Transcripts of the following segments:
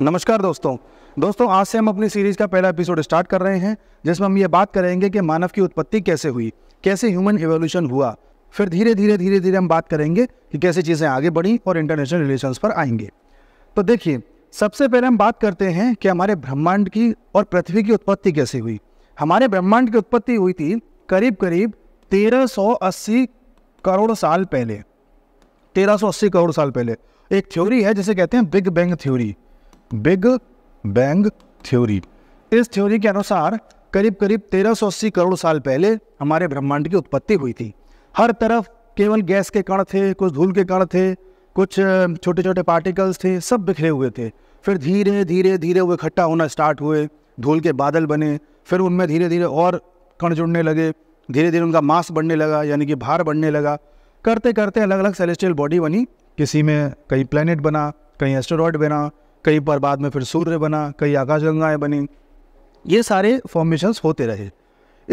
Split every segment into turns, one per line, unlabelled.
नमस्कार दोस्तों दोस्तों आज से हम अपनी सीरीज का पहला एपिसोड स्टार्ट कर रहे हैं जिसमें हम ये बात करेंगे कि मानव की उत्पत्ति कैसे हुई कैसे ह्यूमन एवोल्यूशन हुआ फिर धीरे धीरे धीरे धीरे हम बात करेंगे कि कैसे चीज़ें आगे बढ़ी और इंटरनेशनल रिलेशन पर आएंगे तो देखिए सबसे पहले हम बात करते हैं कि हमारे ब्रह्मांड की और पृथ्वी की उत्पत्ति कैसे हुई हमारे ब्रह्मांड की उत्पत्ति हुई थी करीब करीब 1380 करोड़ साल पहले 1380 करोड़ साल पहले एक थ्योरी है जिसे कहते हैं big bang theory big bang theory इस थ्योरी के अनुसार करीब करीब तेरह सौ अस्सी करोड़ साल पहले हमारे ब्रह्मांड की उत्पत्ति हुई थी हर तरफ केवल गैस के कण थे कुछ धूल के कण थे कुछ छोटे छोटे पार्टिकल्स थे सब बिखरे हुए थे फिर धीरे धीरे धीरे वो इकट्ठा होना स्टार्ट हुए धूल के बादल बने फिर उनमें धीरे धीरे और कण जुड़ने लगे धीरे धीरे उनका मास बढ़ने लगा यानी कि भार बढ़ने लगा करते करते अलग अलग सेलेस्टियल बॉडी बनी किसी में कहीं प्लानट बना कहीं एस्टोरॉयड बना कई बार बाद में फिर सूर्य बना कई आकाशगंगाएं बनी ये सारे फॉर्मेशंस होते रहे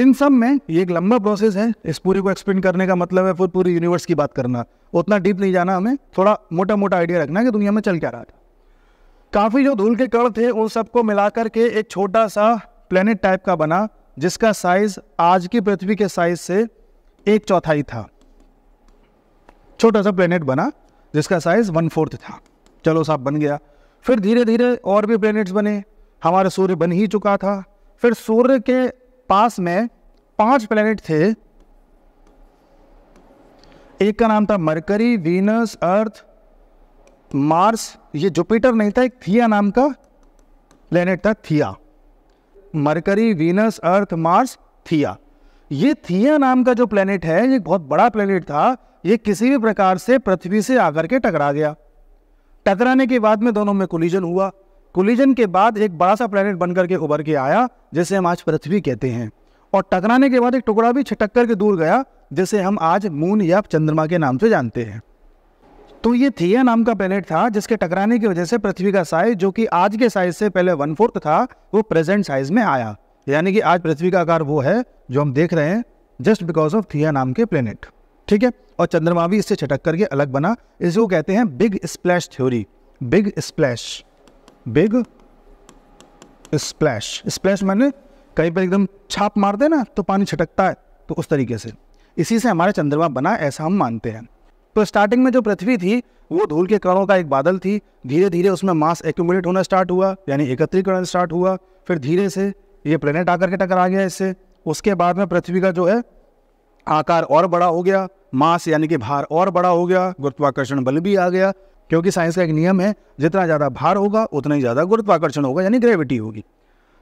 इन सब में ये एक लंबा प्रोसेस है इस पूरी को एक्सप्लेन करने का मतलब है फिर पूरी यूनिवर्स की बात करना उतना डीप नहीं जाना हमें थोड़ा मोटा मोटा आइडिया रखना कि दुनिया में चल क्या रहा था काफ़ी जो धूल के कण थे उन सबको मिला करके एक छोटा सा प्लेनेट टाइप का बना जिसका साइज आज की पृथ्वी के साइज से एक चौथाई था छोटा सा प्लेनेट बना जिसका साइज वन फोर्थ था चलो साहब बन गया फिर धीरे धीरे और भी प्लैनेट्स बने हमारा सूर्य बन ही चुका था फिर सूर्य के पास में पांच प्लैनेट थे एक का नाम था मरकरी वीनस अर्थ मार्स ये जुपिटर नहीं था एक थिया नाम का प्लेनेट था थिया मरकरी वीनस अर्थ मार्स थिया ये थिया नाम का जो प्लेनेट है ये बहुत बड़ा प्लेनेट था ये किसी भी प्रकार से पृथ्वी से आकर के टकरा गया टकराने के बाद में दोनों में कोलिजन हुआ कोलिजन के बाद एक बड़ा सा प्लेनेट बन करके उभर के आया जिसे हम आज पृथ्वी कहते हैं और टकराने के बाद एक टुकड़ा भी छटक करके दूर गया जिसे हम आज मून या चंद्रमा के नाम से जानते हैं तो ये थिया नाम का प्लेनेट था जिसके टकराने की वजह से पृथ्वी का साइज जो कि आज के साइज से पहले वन फोर्थ था वो प्रेजेंट साइज में आया यानी कि आज पृथ्वी का आकार वो है जो हम देख रहे हैं जस्ट बिकॉज ऑफ थिया नाम के प्लेनेट ठीक है और चंद्रमा भी इससे छटक करके अलग बना इसको कहते हैं big splash theory big splash big splash splash मैंने कहीं पर एकदम छाप मार देना तो पानी छटकता है तो उस तरीके से इसी से हमारा चंद्रमा बना ऐसा हम मानते हैं तो स्टार्टिंग में जो पृथ्वी थी वो धूल के कणों का एक बादल थी धीरे धीरे उसमें मास एक्यूमुलेट होना स्टार्ट हुआ यानी एकत्रीकरण स्टार्ट हुआ फिर धीरे से ये प्लेनेट आकर के टकरा गया इससे उसके बाद में पृथ्वी का जो है आकार और बड़ा हो गया मास यानी कि भार और बड़ा हो गया गुरुत्वाकर्षण बल भी आ गया क्योंकि साइंस का एक नियम है जितना ज़्यादा भार होगा उतना ही ज़्यादा गुरुत्वाकर्षण होगा यानी ग्रेविटी होगी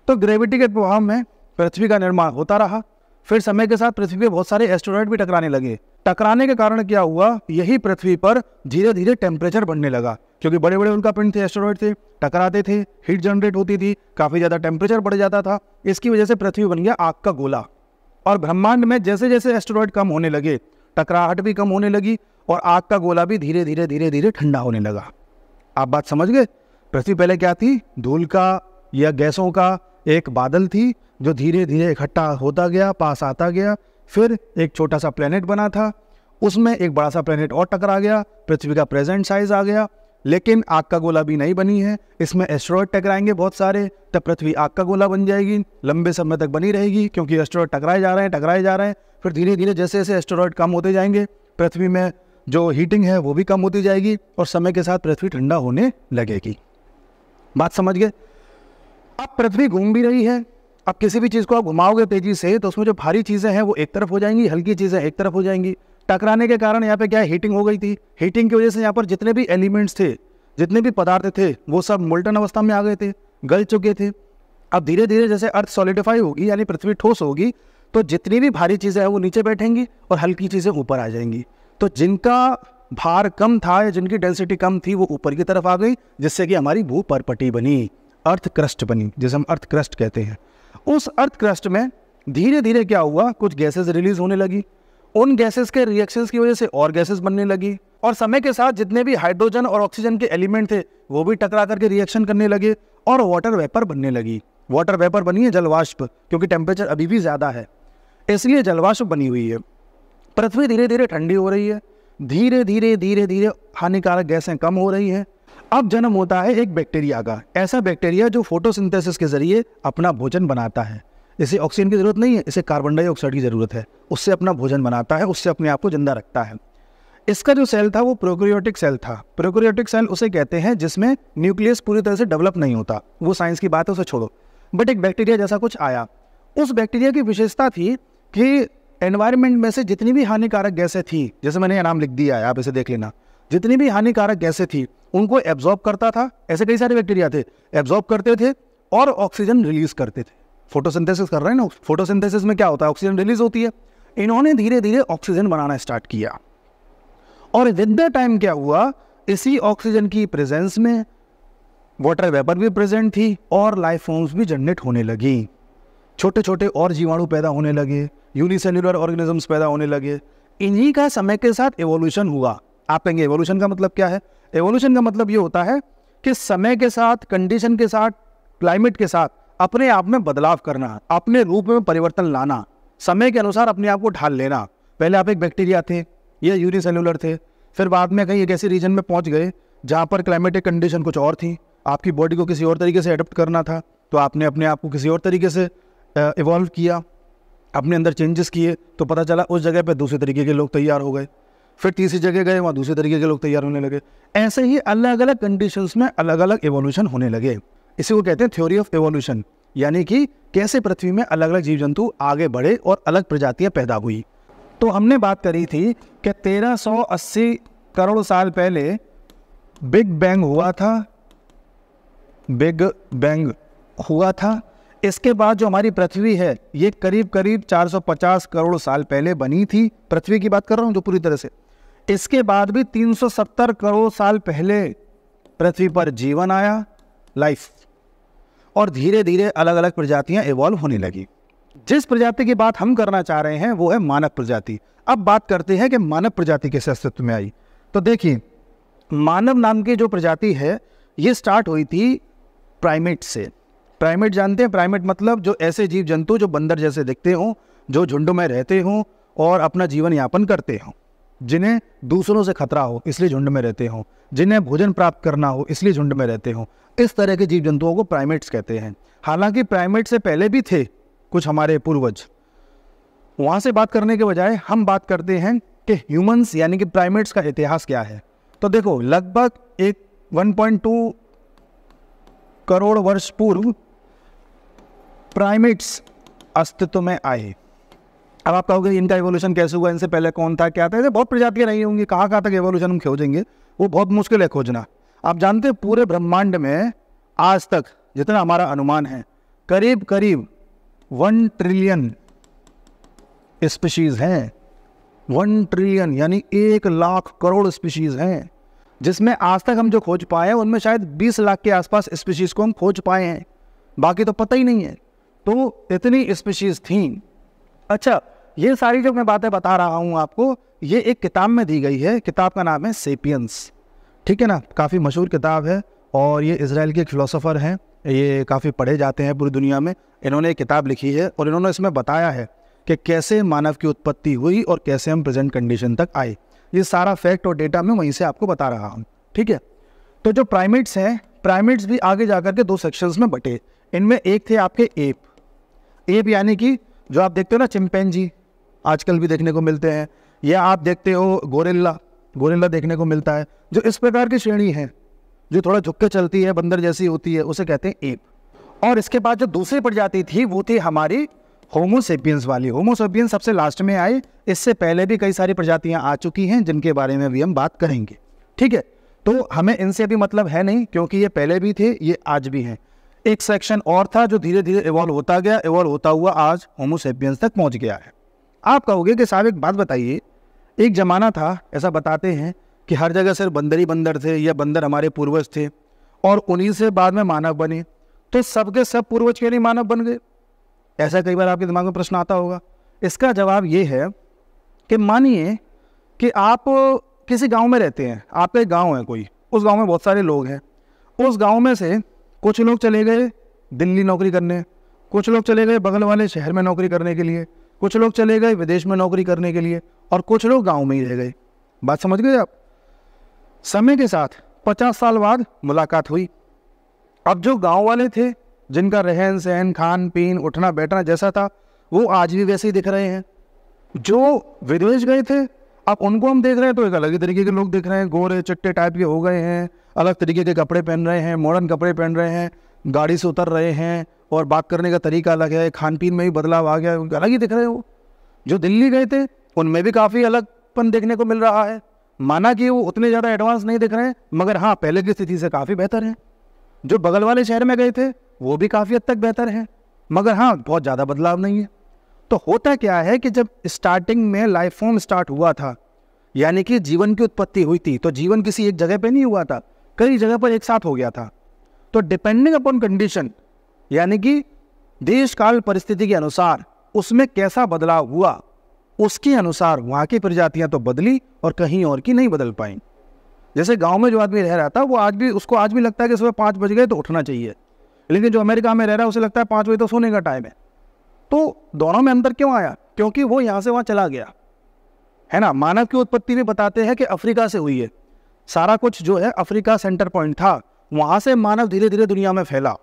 तो ग्रेविटी के प्रभाव में पृथ्वी का निर्माण होता रहा फिर समय के साथ पृथ्वी के बहुत सारे एस्ट्रॉयड भी टकराने लगे टकराने के कारण क्या हुआ यही पृथ्वी पर धीरे धीरे टेम्परेचर बढ़ने लगा क्योंकि बड़े बड़े उनका पिंड थे एस्ट्रॉयड थे टकराते थे हीट जनरेट होती थी काफ़ी ज़्यादा टेम्परेचर बढ़ जाता था इसकी वजह से पृथ्वी बन गया आग का गोला और ब्रह्मांड में जैसे जैसे एस्ट्रॉयड कम होने लगे टकराहट भी कम होने लगी और आग का गोला भी धीरे धीरे धीरे धीरे ठंडा होने लगा आप बात समझ गए पृथ्वी पहले क्या थी धूल का या गैसों का एक बादल थी जो धीरे धीरे इकट्ठा होता गया पास आता गया फिर एक छोटा सा प्लेनेट बना था उसमें एक बड़ा सा प्लेनेट और टकरा गया पृथ्वी का प्रेजेंट साइज आ गया लेकिन आग का गोला भी नहीं बनी है इसमें एस्ट्रॉयड टकराएंगे बहुत सारे तब पृथ्वी आग का गोला बन जाएगी लंबे समय तक बनी रहेगी क्योंकि एस्ट्रॉयड टकराए जा रहे हैं टकराए जा रहे हैं फिर धीरे धीरे जैसे जैसे एस्ट्रॉयड कम होते जाएंगे पृथ्वी में जो हीटिंग है वो भी कम होती जाएगी और समय के साथ पृथ्वी ठंडा होने लगेगी बात समझ गए अब पृथ्वी घूम भी रही है अब किसी भी चीज़ को आप घुमाओगे तेजी से तो उसमें जो भारी चीज़ें हैं वो एक तरफ हो जाएंगी हल्की चीज़ें एक तरफ हो जाएंगी टकराने के कारण यहाँ पे क्या है हीटिंग हो गई थी हीटिंग की वजह से यहाँ पर जितने भी एलिमेंट्स थे जितने भी पदार्थ थे वो सब मोल्टन अवस्था में आ गए थे गल चुके थे अब धीरे धीरे जैसे अर्थ सॉलिडिफाई होगी यानी पृथ्वी ठोस होगी तो जितनी भी भारी चीज़ें हैं वो नीचे बैठेंगी और हल्की चीज़ें ऊपर आ जाएंगी तो जिनका भार कम था या जिनकी डेंसिटी कम थी वो ऊपर की तरफ आ गई जिससे कि हमारी भू परपटी बनी अर्थ क्रस्ट बनी जिसे हम अर्थ क्रस्ट कहते हैं उस अर्थ क्रस्ट में धीरे धीरे क्या हुआ कुछ गैसेस रिलीज होने लगी उन गैसेस के रिएक्शंस की वजह से और गैसेस बनने लगी और समय के साथ जितने भी हाइड्रोजन और ऑक्सीजन के एलिमेंट थे वो भी टकरा करके रिएक्शन करने लगे और वाटर वेपर बनने लगी वाटर वेपर बनी है जलवाष्प क्योंकि टेम्परेचर अभी भी ज़्यादा है इसलिए जलवाष्प बनी हुई है पृथ्वी धीरे धीरे ठंडी हो रही है धीरे धीरे धीरे धीरे हानिकारक गैसें कम हो रही हैं अब जन्म होता है एक बैक्टीरिया का ऐसा बैक्टीरिया जो फोटोसिंथेसिस के जरिए अपना भोजन बनाता है इसे ऑक्सीजन की ज़रूरत नहीं है इसे कार्बन डाइऑक्साइड की ज़रूरत है उससे अपना भोजन बनाता है उससे अपने आप को जिंदा रखता है इसका जो सेल था वो प्रोक्रियोटिक सेल था प्रोक्रियोटिक सेल उसे कहते हैं जिसमें न्यूक्लियस पूरी तरह से डेवलप नहीं होता वो साइंस की बात है उसे छोड़ो बट एक बैक्टीरिया जैसा कुछ आया उस बैक्टीरिया की विशेषता थी कि एनवायरमेंट में से जितनी भी हानिकारक गैसें थी जैसे मैंने नाम लिख दिया है आप इसे देख लेना जितनी भी हानिकारक गैसें थी उनको एब्जॉर्ब करता था ऐसे कई सारे बैक्टीरिया थे एब्जॉर्ब करते थे और ऑक्सीजन रिलीज करते थे फोटोसिंथेसिस कर रहे हैं ना फोटोसिंथेसिस में क्या होता है ऑक्सीजन रिलीज होती है इन्होंने धीरे धीरे ऑक्सीजन बनाना स्टार्ट किया और विद द टाइम क्या हुआ इसी ऑक्सीजन की प्रेजेंस में वाटर वेपर भी प्रेजेंट थी और लाइफ फॉर्म्स भी जनरेट होने लगी छोटे छोटे और जीवाणु पैदा होने लगे यूनिसेल्युलर ऑर्गेनिजम्स पैदा होने लगे इन्हीं का समय के साथ एवोल्यूशन हुआ आप कहेंगे एवोल्यूशन का मतलब क्या है एवोल्यूशन का मतलब ये होता है कि समय के साथ कंडीशन के साथ क्लाइमेट के साथ अपने आप में बदलाव करना अपने रूप में परिवर्तन लाना समय के अनुसार अपने आप को ढाल लेना पहले आप एक बैक्टीरिया थे या यूरिसेलुलर थे फिर बाद में कहीं एक ऐसे रीजन में पहुंच गए जहां पर क्लाइमेटिक कंडीशन कुछ और थी आपकी बॉडी को किसी और तरीके से अडोप्ट करना था तो आपने अपने आप को किसी और तरीके से इवॉल्व किया अपने अंदर चेंजेस किए तो पता चला उस जगह पर दूसरे तरीके के लोग तैयार हो गए फिर तीसरी जगह गए वहाँ दूसरे तरीके के लोग तैयार होने लगे ऐसे ही अलग अलग कंडीशन में अलग अलग एवोल्यूशन होने लगे इसी को कहते हैं थ्योरी ऑफ एवोल्यूशन यानी कि कैसे पृथ्वी में अलग अलग जीव जंतु आगे बढ़े और अलग प्रजातियाँ पैदा हुई तो हमने बात करी थी कि 1380 करोड़ साल पहले बिग बैंग हुआ था बिग बैंग हुआ था इसके बाद जो हमारी पृथ्वी है ये करीब करीब 450 करोड़ साल पहले बनी थी पृथ्वी की बात कर रहा हूँ जो पूरी तरह से इसके बाद भी 370 करोड़ साल पहले पृथ्वी पर जीवन आया लाइफ और धीरे धीरे अलग अलग प्रजातियां इवॉल्व होने लगी जिस प्रजाति की बात हम करना चाह रहे हैं वो है मानव प्रजाति अब बात करते हैं कि मानव प्रजाति कैसे अस्तित्व में आई तो देखिए मानव नाम की जो प्रजाति है ये स्टार्ट हुई थी प्राइमेट से प्राइमेट जानते हैं प्राइमेट मतलब जो ऐसे जीव जंतु जो बंदर जैसे दिखते हों जो झुंडों में रहते हों और अपना जीवन यापन करते हों जिन्हें दूसरों से खतरा हो इसलिए झुंड में रहते हों जिन्हें भोजन प्राप्त करना हो इसलिए झुंड में रहते हों इस तरह के जीव जंतुओं को प्राइमेट्स कहते हैं हालांकि प्राइमेट से पहले भी थे कुछ हमारे पूर्वज वहां से बात करने के बजाय हम बात करते हैं कि ह्यूमंस यानी कि प्राइमेट्स का इतिहास क्या है तो देखो लगभग एक 1.2 करोड़ वर्ष पूर्व प्राइमेट्स अस्तित्व में आए अब आप कहोगे इनका एवोल्यूशन कैसे हुआ इनसे पहले कौन था क्या था ऐसे बहुत प्रजातियाँ नहीं होंगी कहाँ कहाँ तक एवोल्यूशन हम खोजेंगे वो बहुत मुश्किल है खोजना आप जानते हैं पूरे ब्रह्मांड में आज तक जितना हमारा अनुमान है करीब करीब वन ट्रिलियन स्पीशीज़ हैं वन ट्रिलियन यानी एक लाख करोड़ स्पीशीज़ हैं जिसमें आज तक हम जो खोज पाए हैं उनमें शायद बीस लाख के आसपास स्पीशीज़ को हम खोज पाए हैं बाकी तो पता ही नहीं है तो इतनी स्पीशीज़ थी अच्छा ये सारी जो मैं बातें बता रहा हूँ आपको ये एक किताब में दी गई है किताब का नाम है सेपियंस ठीक है ना काफ़ी मशहूर किताब है और ये इसराइल के एक फ़िलोसोफ़र हैं ये काफ़ी पढ़े जाते हैं पूरी दुनिया में इन्होंने एक किताब लिखी है और इन्होंने इसमें बताया है कि कैसे मानव की उत्पत्ति हुई और कैसे हम प्रेजेंट कंडीशन तक आए ये सारा फैक्ट और डेटा मैं वहीं से आपको बता रहा हूँ ठीक है तो जो प्राइमेट्स हैं प्राइमेट्स भी आगे जा के दो सेक्शंस में बटे इनमें एक थे आपके एप एप यानी कि जो आप देखते हो ना चिमपेन आजकल भी देखने को मिलते हैं या आप देखते हो गोरेला गोरेला देखने को मिलता है जो इस प्रकार की श्रेणी है जो थोड़ा झुक के चलती है बंदर जैसी होती है उसे कहते हैं एप और इसके बाद जो दूसरी प्रजाति थी वो थी हमारी होमोसेपियंस वाली होमोसेपियंस सबसे लास्ट में आई इससे पहले भी कई सारी प्रजातियां आ चुकी हैं जिनके बारे में भी हम बात करेंगे ठीक है तो हमें इनसे भी मतलब है नहीं क्योंकि ये पहले भी थे ये आज भी हैं एक सेक्शन और था जो धीरे धीरे इवॉल्व होता गया इवॉल्व होता हुआ आज होमोसेपियंस तक पहुंच गया है आप कहोगे कि साहब एक बात बताइए एक ज़माना था ऐसा बताते हैं कि हर जगह सिर्फ बंदर ही बंदर थे या बंदर हमारे पूर्वज थे और उन्हीं से बाद में मानव बने तो सबके सब पूर्वज के नहीं मानव बन गए ऐसा कई बार आपके दिमाग में प्रश्न आता होगा इसका जवाब ये है कि मानिए कि आप किसी गांव में रहते हैं आपका एक गाँव है कोई उस गांव में बहुत सारे लोग हैं उस गांव में से कुछ लोग चले गए दिल्ली नौकरी करने कुछ लोग चले गए बगल वाले शहर में नौकरी करने के लिए कुछ लोग चले गए विदेश में नौकरी करने के लिए और कुछ लोग गांव में ही रह गए बात समझ गए आप समय के साथ पचास साल बाद मुलाकात हुई अब जो गांव वाले थे जिनका रहन सहन खान पीन उठना बैठना जैसा था वो आज भी वैसे ही दिख रहे हैं जो विदेश गए थे अब उनको हम देख रहे हैं तो एक अलग ही तरीके के लोग दिख रहे हैं गोरे चिट्टे टाइप के हो गए हैं अलग तरीके के कपड़े पहन रहे हैं मॉडर्न कपड़े पहन रहे हैं गाड़ी से उतर रहे हैं और बात करने का तरीका अलग है खान पीन में भी बदलाव आ गया है अलग ही दिख रहे हो जो दिल्ली गए थे उनमें भी काफ़ी अलगपन देखने को मिल रहा है माना कि वो उतने ज़्यादा एडवांस नहीं दिख रहे हैं मगर हाँ पहले की स्थिति से काफ़ी बेहतर है जो बगल वाले शहर में गए थे वो भी काफ़ी हद तक बेहतर है मगर हाँ बहुत ज़्यादा बदलाव नहीं है तो होता क्या है कि जब स्टार्टिंग में लाइफ फॉर्म स्टार्ट हुआ था यानी कि जीवन की उत्पत्ति हुई थी तो जीवन किसी एक जगह पर नहीं हुआ था कई जगह पर एक साथ हो गया था तो डिपेंडिंग अपॉन कंडीशन यानी कि देश काल परिस्थिति के अनुसार उसमें कैसा बदलाव हुआ उसके अनुसार वहां की प्रजातियां तो बदली और कहीं और की नहीं बदल पाई जैसे गांव में जो आदमी रह रहा था वो आज भी उसको आज भी लगता है कि सुबह पाँच बज गए तो उठना चाहिए लेकिन जो अमेरिका में रह रहा है उसे लगता है पाँच बजे तो सोने का टाइम है तो दोनों में अंतर क्यों आया क्योंकि वो यहाँ से वहाँ चला गया है ना मानव की उत्पत्ति भी बताते हैं कि अफ्रीका से हुई है सारा कुछ जो है अफ्रीका सेंटर पॉइंट था वहाँ से मानव धीरे धीरे दुनिया में फैला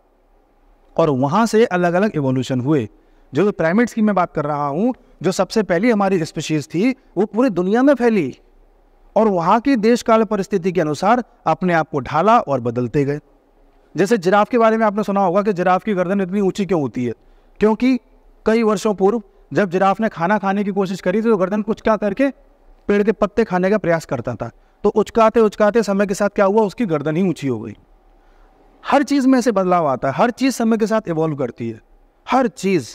और वहाँ से अलग अलग एवोल्यूशन हुए जो प्राइमेट्स की मैं बात कर रहा हूँ जो सबसे पहली हमारी स्पीशीज़ थी वो पूरी दुनिया में फैली और वहाँ की देश काल परिस्थिति के अनुसार अपने आप को ढाला और बदलते गए जैसे जिराफ के बारे में आपने सुना होगा कि जिराफ की गर्दन इतनी ऊंची क्यों होती है क्योंकि कई वर्षों पूर्व जब जिराफ ने खाना खाने की कोशिश करी तो गर्दन क्या करके पेड़ के पत्ते खाने का प्रयास करता था तो उचकाते उचकाते समय के साथ क्या हुआ उसकी गर्दन ही ऊंची हो गई हर चीज़ में ऐसे बदलाव आता है हर चीज़ समय के साथ इवॉल्व करती है हर चीज़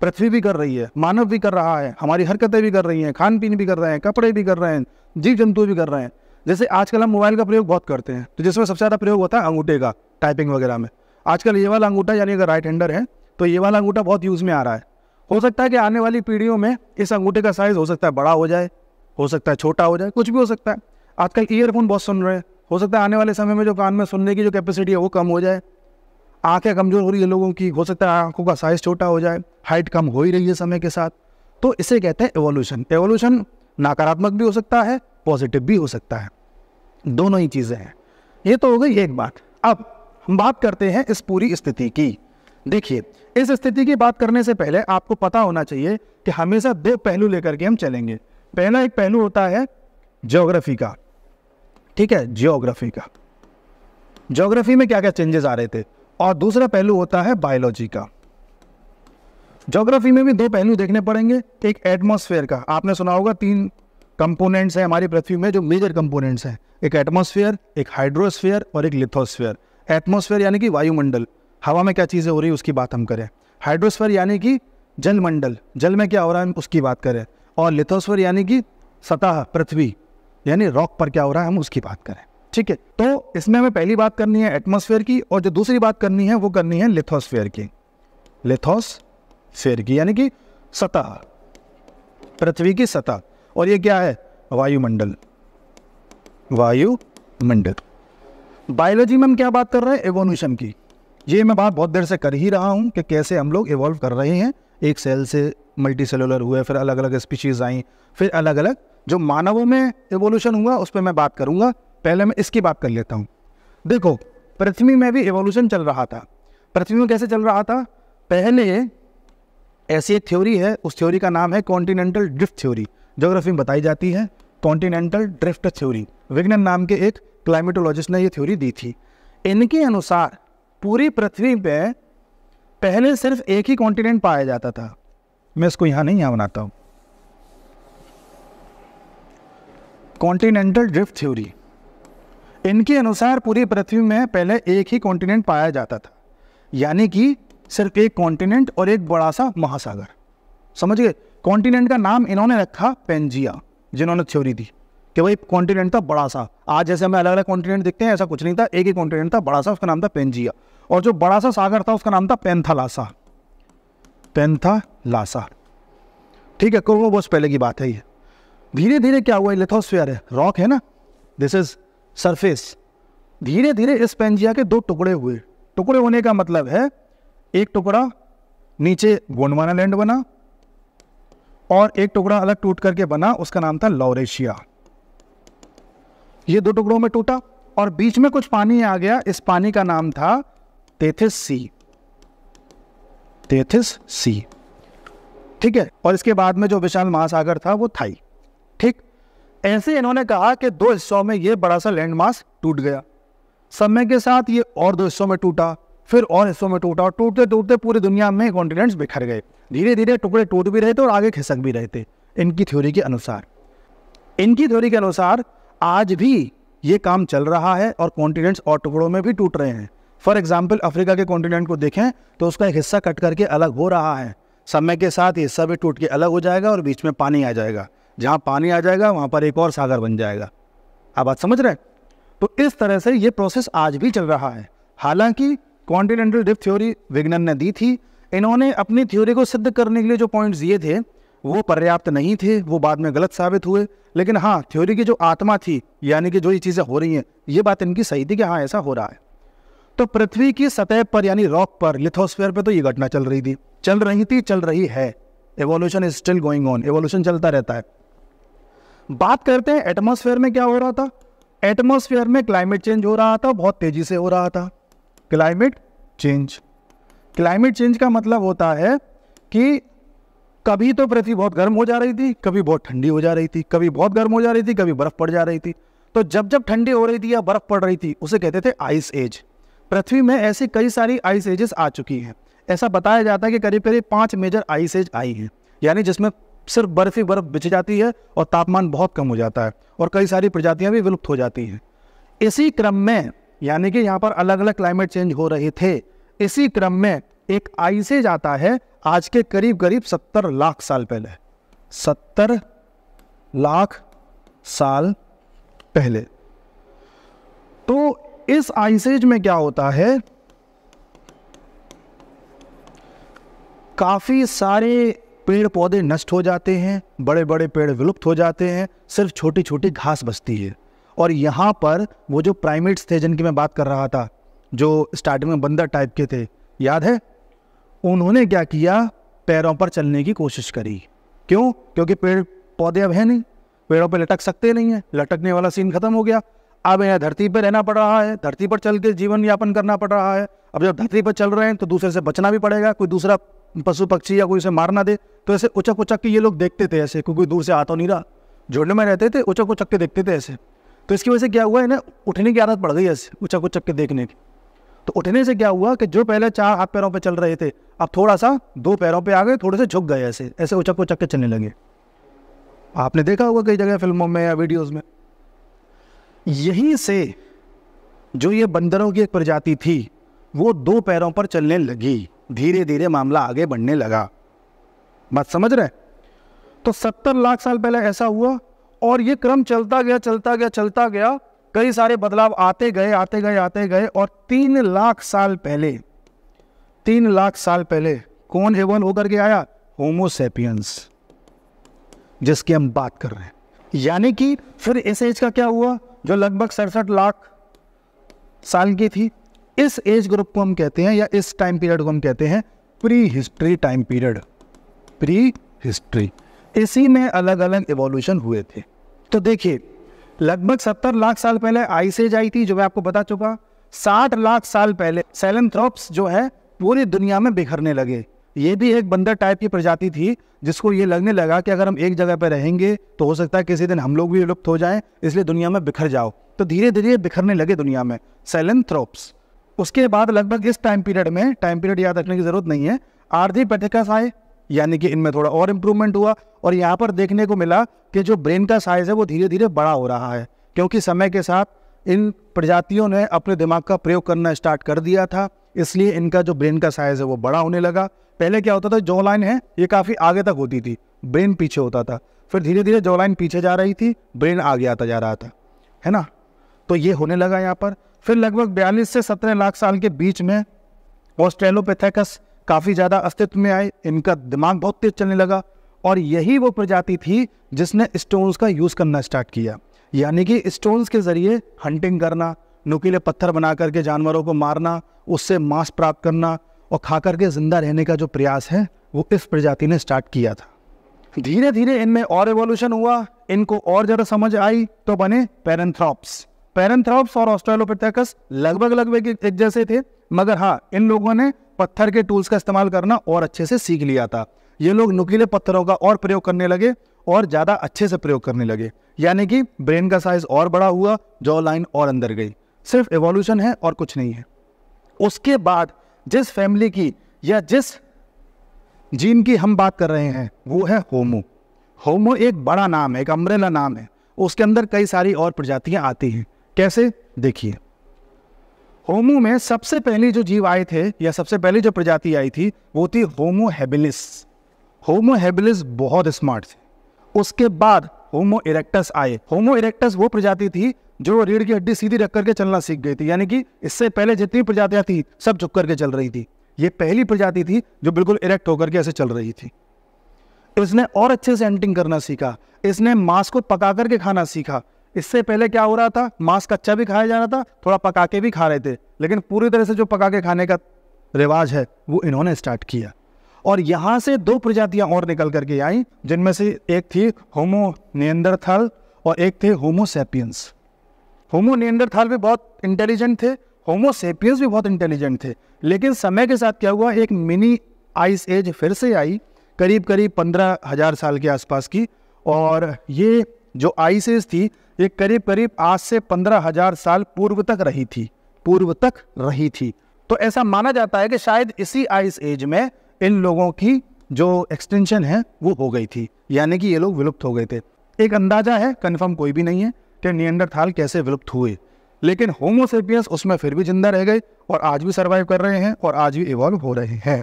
पृथ्वी भी कर रही है मानव भी कर रहा है हमारी हरकतें भी कर रही हैं खान पीन भी कर रहे हैं कपड़े भी कर रहे हैं जीव जंतु भी कर रहे हैं जैसे आजकल हम मोबाइल का प्रयोग बहुत करते हैं तो जिसमें सबसे ज़्यादा प्रयोग होता है अंगूठे का टाइपिंग वगैरह में आजकल ये वाला अंगूठा यानी अगर राइट हैंडर है तो ये वाला अंगूठा बहुत यूज़ में आ रहा है हो सकता है कि आने वाली पीढ़ियों में इस अंगूठे का साइज़ हो सकता है बड़ा हो जाए हो सकता है छोटा हो जाए कुछ भी हो सकता है आजकल ईयरफोन बहुत सुन रहे हैं हो सकता है आने वाले समय में जो कान में सुनने की जो कैपेसिटी है वो कम हो जाए आंखें कमज़ोर हो रही है लोगों की हो सकता है आंखों का साइज़ छोटा हो जाए हाइट कम हो ही रही है समय के साथ तो इसे कहते हैं एवोल्यूशन एवोल्यूशन नकारात्मक भी हो सकता है पॉजिटिव भी हो सकता है दोनों ही चीज़ें हैं ये तो हो गई एक बात अब हम बात करते हैं इस पूरी स्थिति की देखिए इस स्थिति की बात करने से पहले आपको पता होना चाहिए कि हमेशा दो पहलू लेकर के हम चलेंगे पहला एक पहलू होता है ज्योग्राफी का ठीक है जियोग्राफी का जोग्राफी में क्या क्या चेंजेस आ रहे थे और दूसरा पहलू होता है बायोलॉजी का जोग्राफी में भी दो पहलू देखने पड़ेंगे एक एटमोस्फेयर का आपने सुना होगा तीन कंपोनेंट्स हैं हमारी पृथ्वी में जो मेजर कंपोनेंट्स हैं एक एटमॉस्फेयर एक हाइड्रोस्फेयर और एक लिथोस्फेयर एटमोस्फेयर यानी कि वायुमंडल हवा में क्या चीज़ें हो रही है उसकी बात हम करें हाइड्रोस्फेयर यानी कि जलमंडल जल में क्या हो रहा है उसकी बात करें और लिथोस्फेयर यानी कि सतह पृथ्वी यानी रॉक पर क्या हो रहा है हम उसकी बात करें ठीक है तो इसमें हमें पहली बात करनी है एटमोसफेयर की और जो दूसरी बात करनी है वो करनी है लिथोस्फेयर की लिथोसफेयर की यानी कि सतह पृथ्वी की सतह और ये क्या है वायुमंडल वायुमंडल बायोलॉजी में हम क्या बात कर रहे हैं एवोल्यूशन की ये मैं बात बहुत देर से कर ही रहा हूं कि कैसे हम लोग इवॉल्व कर रहे हैं एक सेल से मल्टी सेलुलर हुए फिर अलग अलग स्पीशीज़ आई फिर अलग अलग जो मानवों में एवोल्यूशन हुआ उस पर मैं बात करूँगा पहले मैं इसकी बात कर लेता हूँ देखो पृथ्वी में भी एवोल्यूशन चल रहा था पृथ्वी में कैसे चल रहा था पहले ऐसी एक थ्योरी है उस थ्योरी का नाम है कॉन्टीनेंटल ड्रिफ्ट थ्योरी जोग्राफी में बताई जाती है कॉन्टीनेंटल ड्रिफ्ट थ्योरी विग्नन नाम के एक क्लाइमेटोलॉजिस्ट ने ये थ्योरी दी थी इनके अनुसार पूरी पृथ्वी पे पहले सिर्फ एक ही कॉन्टिनेंट पाया जाता था मैं इसको यहाँ नहीं यहाँ बनाता हूँ कॉन्टिनेंटल ड्रिफ्ट थ्योरी इनके अनुसार पूरी पृथ्वी में पहले एक ही कॉन्टिनेंट पाया जाता था यानी कि सिर्फ एक कॉन्टिनेंट और एक बड़ा सा महासागर समझ गए कॉन्टिनेंट का नाम इन्होंने रखा पेंजिया जिन्होंने थ्योरी दी कि भाई कॉन्टिनेंट था बड़ा सा आज जैसे हमें अलग अलग कॉन्टिनेंट देखते हैं ऐसा कुछ नहीं था एक ही कॉन्टिनेंट था बड़ा सा उसका नाम था पेंजिया और जो बड़ा सा सागर था उसका नाम था पेंथलासा पेंथा लासा ठीक है कुर्मो बहुत पहले की बात है ये धीरे धीरे क्या हुआ लिथोस्फेयर है रॉक है ना दिस इज सरफेस धीरे धीरे इस पेंजिया के दो टुकड़े हुए टुकड़े होने का मतलब है एक टुकड़ा नीचे गोंडवाना लैंड बना और एक टुकड़ा अलग टूट करके बना उसका नाम था लॉरेशिया ये दो टुकड़ों में टूटा और बीच में कुछ पानी आ गया इस पानी का नाम था तेथिस सी तेथिस सी ठीक है और इसके बाद में जो विशाल महासागर था वो थाई ठीक ऐसे इन्होंने कहा कि दो हिस्सों में ये बड़ा सा लैंड मास टूट गया समय के साथ ये और दो हिस्सों में टूटा फिर और हिस्सों में टूटा और टूटते टूटते पूरी दुनिया में कॉन्टिनेंट्स बिखर गए धीरे धीरे टुकड़े टूट भी रहे थे और आगे खिसक भी रहे थे इनकी थ्योरी के अनुसार इनकी थ्योरी के अनुसार आज भी ये काम चल रहा है और कॉन्टिनेंट्स और टुकड़ों में भी टूट रहे हैं फॉर एग्जाम्पल अफ्रीका के कॉन्टिनेंट को देखें तो उसका एक हिस्सा कट करके अलग हो रहा है समय के साथ हिस्सा भी टूट के अलग हो जाएगा और बीच में पानी आ जाएगा जहाँ पानी आ जाएगा वहाँ पर एक और सागर बन जाएगा आप बात समझ रहे हैं तो इस तरह से ये प्रोसेस आज भी चल रहा है हालांकि कॉन्टिनेंटल डिप थ्योरी विग्नन ने दी थी इन्होंने अपनी थ्योरी को सिद्ध करने के लिए जो पॉइंट्स दिए थे वो पर्याप्त नहीं थे वो बाद में गलत साबित हुए लेकिन हाँ थ्योरी की जो आत्मा थी यानी कि जो ये चीज़ें हो रही हैं ये बात इनकी सही थी कि हाँ ऐसा हो रहा है तो पृथ्वी की सतह पर यानी रॉक पर लिथोस्फेयर पे तो ये घटना चल रही थी चल रही थी चल रही है evolution is still going on evolution चलता रहता है बात करते हैं एटमोसफेयर में क्या हो रहा था एटमोसफेयर में क्लाइमेट चेंज हो रहा था बहुत तेजी से हो रहा था क्लाइमेट चेंज क्लाइमेट चेंज का मतलब होता है कि कभी तो पृथ्वी बहुत गर्म हो जा रही थी कभी बहुत ठंडी हो जा रही थी कभी बहुत गर्म हो जा रही थी कभी बर्फ पड़ जा रही थी तो जब जब ठंडी हो रही थी या बर्फ पड़ रही थी उसे कहते थे आइस एज पृथ्वी में ऐसी कई सारी आइस एजेस आ चुकी हैं ऐसा बताया जाता है कि करीब करीब पाँच मेजर आइस एज आई हैं यानी जिसमें सिर्फ बर्फ ही बर्फ बिछ जाती है और तापमान बहुत कम हो जाता है और कई सारी प्रजातियाँ भी विलुप्त हो जाती हैं इसी क्रम में यानी कि यहाँ पर अलग अलग क्लाइमेट चेंज हो रहे थे इसी क्रम में एक आइस एज आता है आज के करीब करीब सत्तर लाख साल पहले सत्तर लाख साल पहले तो इस आइसेज में क्या होता है काफ़ी सारे पेड़ पौधे नष्ट हो जाते हैं बड़े बड़े पेड़ विलुप्त हो जाते हैं सिर्फ छोटी छोटी घास बचती है और यहाँ पर वो जो प्राइमेट्स थे जिनकी मैं बात कर रहा था जो स्टार्टिंग में बंदर टाइप के थे याद है उन्होंने क्या किया पैरों पर चलने की कोशिश करी क्यों क्योंकि पेड़ पौधे अब है नहीं पेड़ों पर लटक सकते नहीं हैं लटकने वाला सीन ख़त्म हो गया अब यहाँ धरती पर रहना पड़ रहा है धरती पर चल के जीवन यापन करना पड़ रहा है अब जब धरती पर चल रहे हैं तो दूसरे से बचना भी पड़ेगा कोई दूसरा पशु पक्षी या कोई उसे मार ना दे तो ऐसे उचक उचक के ये लोग देखते थे ऐसे क्योंकि दूर से आ तो नहीं रहा झुंड में रहते थे उचक उचक के देखते थे ऐसे तो इसकी वजह से क्या हुआ है ना उठने की आदत पड़ गई ऐसे उचक उचक के देखने की तो उठने से क्या हुआ कि जो पहले चार हाथ पैरों पर चल रहे थे अब थोड़ा सा दो पैरों पर आ गए थोड़े से झुक गए ऐसे ऐसे उचक उचक के चलने लगे आपने देखा होगा कई जगह फिल्मों में या वीडियोज़ में यहीं से जो ये बंदरों की एक प्रजाति थी वो दो पैरों पर चलने लगी धीरे धीरे मामला आगे बढ़ने लगा बात समझ रहे तो सत्तर लाख साल पहले ऐसा हुआ और ये क्रम चलता गया चलता गया चलता गया कई सारे बदलाव आते गए आते गए आते गए और तीन लाख साल पहले तीन लाख साल पहले कौन एवन होकर के आया होमोसेपियंस जिसकी हम बात कर रहे हैं यानी कि फिर एस एज का क्या हुआ जो लगभग सड़सठ लाख साल की थी इस एज ग्रुप को हम कहते हैं या इस टाइम पीरियड को हम कहते हैं prehistory time period prehistory इसी में अलग अलग इवोल्यूशन हुए थे तो देखिए लगभग सत्तर लाख साल पहले आइस एज आई थी जो मैं आपको बता चुका साठ लाख साल पहले सैलनथ्रॉप्स जो है पूरी दुनिया में बिखरने लगे ये भी एक बंदर टाइप की प्रजाति थी जिसको ये लगने लगा कि अगर हम एक जगह पर रहेंगे तो हो सकता है किसी दिन हम लोग भी विलुप्त हो जाएं इसलिए दुनिया में बिखर जाओ तो धीरे धीरे बिखरने लगे दुनिया में सेलेंथ्रोप्स उसके बाद लगभग इस टाइम पीरियड में टाइम पीरियड याद रखने की ज़रूरत नहीं है आर्धी पेथिकस आए यानी कि इनमें थोड़ा और इम्प्रूवमेंट हुआ और यहाँ पर देखने को मिला कि जो ब्रेन का साइज़ है वो धीरे धीरे बड़ा हो रहा है क्योंकि समय के साथ इन प्रजातियों ने अपने दिमाग का प्रयोग करना स्टार्ट कर दिया था इसलिए इनका जो ब्रेन का साइज़ है वो बड़ा होने लगा पहले क्या होता था जो लाइन है ये काफ़ी आगे तक होती थी ब्रेन पीछे होता था फिर धीरे धीरे जो लाइन पीछे जा रही थी ब्रेन आगे आता जा रहा था है ना तो ये होने लगा यहाँ पर फिर लगभग बयालीस से सत्रह लाख साल के बीच में ऑस्ट्रेलोपेथेकस काफ़ी ज़्यादा अस्तित्व में आए इनका दिमाग बहुत तेज चलने लगा और यही वो प्रजाति थी जिसने स्टोन्स का यूज़ करना स्टार्ट किया यानी कि स्टोन्स के ज़रिए हंटिंग करना नुकीले पत्थर बना करके जानवरों को मारना उससे मांस प्राप्त करना और खा करके ज़िंदा रहने का जो प्रयास है वो इस प्रजाति ने स्टार्ट किया था धीरे धीरे इनमें और एवोल्यूशन हुआ इनको और ज़्यादा समझ आई तो बने पेरेंथ्रॉप्स पेरेंथ्रॉप्स और ऑस्ट्रेलोपिथेकस लगभग लगभग एक जैसे थे मगर हाँ इन लोगों ने पत्थर के टूल्स का इस्तेमाल करना और अच्छे से सीख लिया था ये लोग नुकीले पत्थरों का और प्रयोग करने लगे और ज़्यादा अच्छे से प्रयोग करने लगे यानी कि ब्रेन का साइज और बड़ा हुआ जॉ लाइन और अंदर गई सिर्फ एवोल्यूशन है और कुछ नहीं है उसके बाद जिस फैमिली की या जिस जीन की हम बात कर रहे हैं वो है होमो होमो एक बड़ा नाम है एक अम्ब्रेला नाम है उसके अंदर कई सारी और प्रजातियां आती हैं कैसे देखिए होमो में सबसे पहले जो जीव आए थे या सबसे पहले जो प्रजाति आई थी वो थी होमो हैबिलिस होमो हैबिलिस बहुत स्मार्ट थे उसके बाद होमो इरेक्टस आए होमो इरेक्टस वो प्रजाति थी जो रीढ़ की हड्डी सीधी रख करके चलना सीख गई थी यानी कि इससे पहले जितनी प्रजातियां थी सब झुक करके चल रही थी ये पहली प्रजाति थी जो बिल्कुल इरेक्ट होकर के ऐसे चल रही थी इसने और अच्छे से एंटिंग करना सीखा इसने मांस को पका करके खाना सीखा इससे पहले क्या हो रहा था मांस कच्चा भी खाया जा रहा था थोड़ा पका के भी खा रहे थे लेकिन पूरी तरह से जो पका के खाने का रिवाज है वो इन्होंने स्टार्ट किया और यहाँ से दो प्रजातियाँ और निकल करके आई जिनमें से एक थी होमो नियंदरथल और एक थे होमोसेपियंस होमो नियंडरथाल भी बहुत इंटेलिजेंट थे होमो सेपियंस भी बहुत इंटेलिजेंट थे लेकिन समय के साथ क्या हुआ एक मिनी आइस एज फिर से आई करीब करीब पंद्रह हज़ार साल के आसपास की और ये जो आइस एज थी ये करीब करीब आज से पंद्रह हज़ार साल पूर्व तक रही थी पूर्व तक रही थी तो ऐसा माना जाता है कि शायद इसी आइस एज में इन लोगों की जो एक्सटेंशन है वो हो गई थी यानी कि ये लोग विलुप्त हो गए थे एक अंदाज़ा है कन्फर्म कोई भी नहीं है कि नियंडरथाल कैसे विलुप्त हुए लेकिन होमोसेपियंस उसमें फिर भी जिंदा रह गए और आज भी सर्वाइव कर रहे हैं और आज भी इवॉल्व हो रहे हैं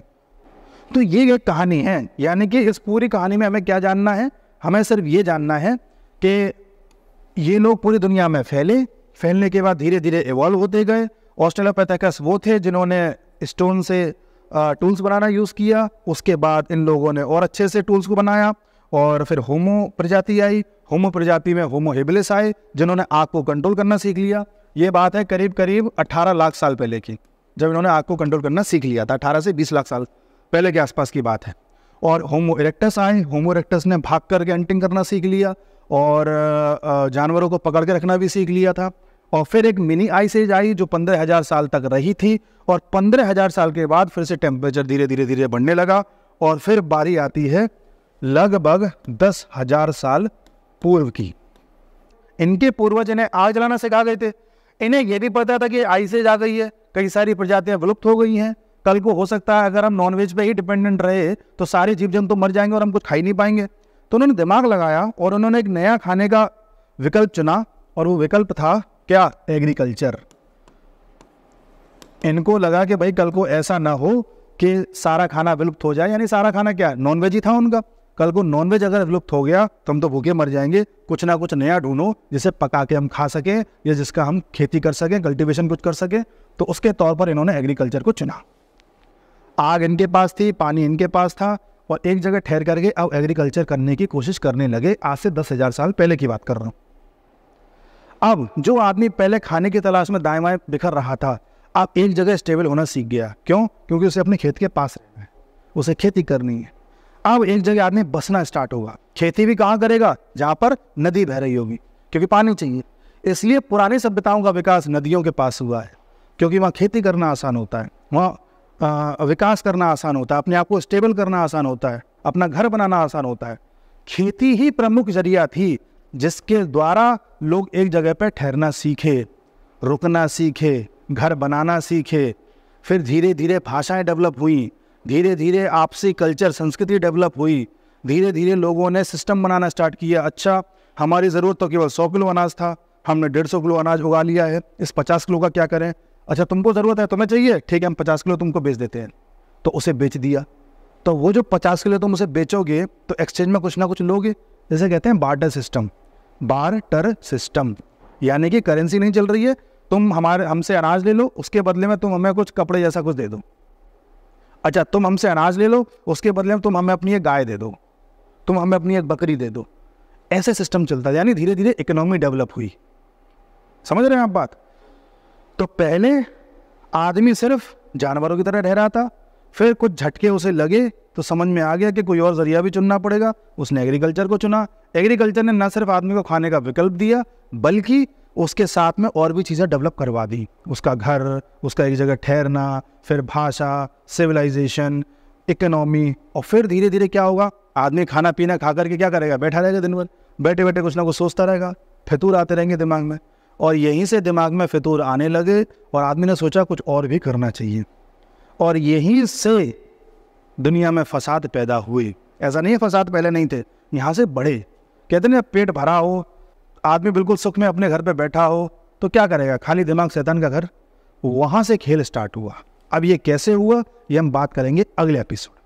तो ये एक कहानी है यानी कि इस पूरी कहानी में हमें क्या जानना है हमें सिर्फ ये जानना है कि ये लोग पूरी दुनिया में फैले फैलने के बाद धीरे धीरे इवॉल्व होते गए ऑस्ट्रेलोपैथेकस वो थे जिन्होंने स्टोन से टूल्स बनाना यूज़ किया उसके बाद इन लोगों ने और अच्छे से टूल्स को बनाया और फिर होमो प्रजाति आई होमो प्रजाति में होमो हेबलिस आए जिन्होंने आग को कंट्रोल करना सीख लिया ये बात है करीब करीब 18 लाख साल पहले की जब इन्होंने आग को कंट्रोल करना सीख लिया था अठारह से बीस लाख साल पहले के आसपास की बात है और होमो इरेक्टस आए होमो इरेक्टस ने भाग करके एंटिंग करना सीख लिया और जानवरों को पकड़ के रखना भी सीख लिया था और फिर एक मिनी आइस एज आई जो पंद्रह हज़ार साल तक रही थी और पंद्रह हज़ार साल के बाद फिर से टेम्परेचर धीरे धीरे धीरे बढ़ने लगा और फिर बारी आती है लगभग दस हज़ार साल पूर्व की इनके पूर्वज इन्हें आग जलाना सिखा गए थे इन्हें यह भी पता था कि आई से जा गई है कई सारी प्रजातियां विलुप्त हो गई हैं कल को हो सकता है अगर हम नॉनवेज पे ही डिपेंडेंट रहे तो सारे जीव जंतु मर जाएंगे और हम कुछ खा ही नहीं पाएंगे तो उन्होंने दिमाग लगाया और उन्होंने एक नया खाने का विकल्प चुना और वो विकल्प था क्या एग्रीकल्चर इनको लगा कि भाई कल को ऐसा ना हो कि सारा खाना विलुप्त हो जाए यानी सारा खाना क्या है नॉनवेज ही था उनका कल को नॉनवेज अगर विलुप्त हो गया तो हम तो भूखे मर जाएंगे कुछ ना कुछ नया ढूंढो जिसे पका के हम खा सकें या जिसका हम खेती कर सकें कल्टीवेशन कुछ कर सकें तो उसके तौर पर इन्होंने एग्रीकल्चर को चुना आग इनके पास थी पानी इनके पास था और एक जगह ठहर करके अब एग्रीकल्चर करने की कोशिश करने लगे आज से दस हज़ार साल पहले की बात कर रहा हूँ अब जो आदमी पहले खाने की तलाश में दाएं बाएं बिखर रहा था अब एक जगह स्टेबल होना सीख गया क्यों क्योंकि उसे अपने खेत के पास रहना है उसे खेती करनी है अब एक जगह आदमी बसना स्टार्ट होगा खेती भी कहाँ करेगा जहाँ पर नदी बह रही होगी क्योंकि पानी चाहिए इसलिए पुरानी सभ्यताओं का विकास नदियों के पास हुआ है क्योंकि वहाँ खेती करना आसान होता है वहाँ विकास करना आसान होता है अपने आप को स्टेबल करना आसान होता है अपना घर बनाना आसान होता है खेती ही प्रमुख जरिया थी जिसके द्वारा लोग एक जगह पर ठहरना सीखे रुकना सीखे घर बनाना सीखे फिर धीरे धीरे भाषाएं डेवलप हुई धीरे धीरे आपसी कल्चर संस्कृति डेवलप हुई धीरे धीरे लोगों ने सिस्टम बनाना स्टार्ट किया अच्छा हमारी ज़रूरत तो केवल सौ किलो अनाज था हमने डेढ़ सौ किलो अनाज उगा लिया है इस पचास किलो का क्या करें अच्छा तुमको ज़रूरत है तुम्हें चाहिए ठीक है हम पचास किलो तुमको बेच देते हैं तो उसे बेच दिया तो वो जो पचास किलो तुम उसे बेचोगे तो एक्सचेंज में कुछ ना कुछ लोगे जैसे कहते हैं बार्टर सिस्टम बार्टर सिस्टम यानी कि करेंसी नहीं चल रही है तुम हमारे हमसे अनाज ले लो उसके बदले में तुम हमें कुछ कपड़े जैसा कुछ दे दो अच्छा तुम हमसे अनाज ले लो उसके बदले में तुम हमें अपनी एक गाय दे दो तुम हमें अपनी एक बकरी दे दो ऐसे सिस्टम चलता यानी धीरे धीरे इकोनॉमी डेवलप हुई समझ रहे हैं आप बात तो पहले आदमी सिर्फ जानवरों की तरह रह रहा था फिर कुछ झटके उसे लगे तो समझ में आ गया कि कोई और जरिया भी चुनना पड़ेगा उसने एग्रीकल्चर को चुना एग्रीकल्चर ने न सिर्फ आदमी को खाने का विकल्प दिया बल्कि उसके साथ में और भी चीज़ें डेवलप करवा दी उसका घर उसका एक जगह ठहरना फिर भाषा सिविलाइजेशन इकोनॉमी और फिर धीरे धीरे क्या होगा आदमी खाना पीना खा करके क्या करेगा बैठा रहेगा दिन भर बैठे बैठे कुछ ना कुछ सोचता रहेगा फितूर आते रहेंगे दिमाग में और यहीं से दिमाग में फितूर आने लगे और आदमी ने सोचा कुछ और भी करना चाहिए और यहीं से दुनिया में फसाद पैदा हुए ऐसा नहीं है फसाद पहले नहीं थे यहाँ से बढ़े कहते ना पेट भरा हो आदमी बिल्कुल सुख में अपने घर पर बैठा हो तो क्या करेगा खाली दिमाग शैतान का घर वहाँ से खेल स्टार्ट हुआ अब ये कैसे हुआ ये हम बात करेंगे अगले एपिसोड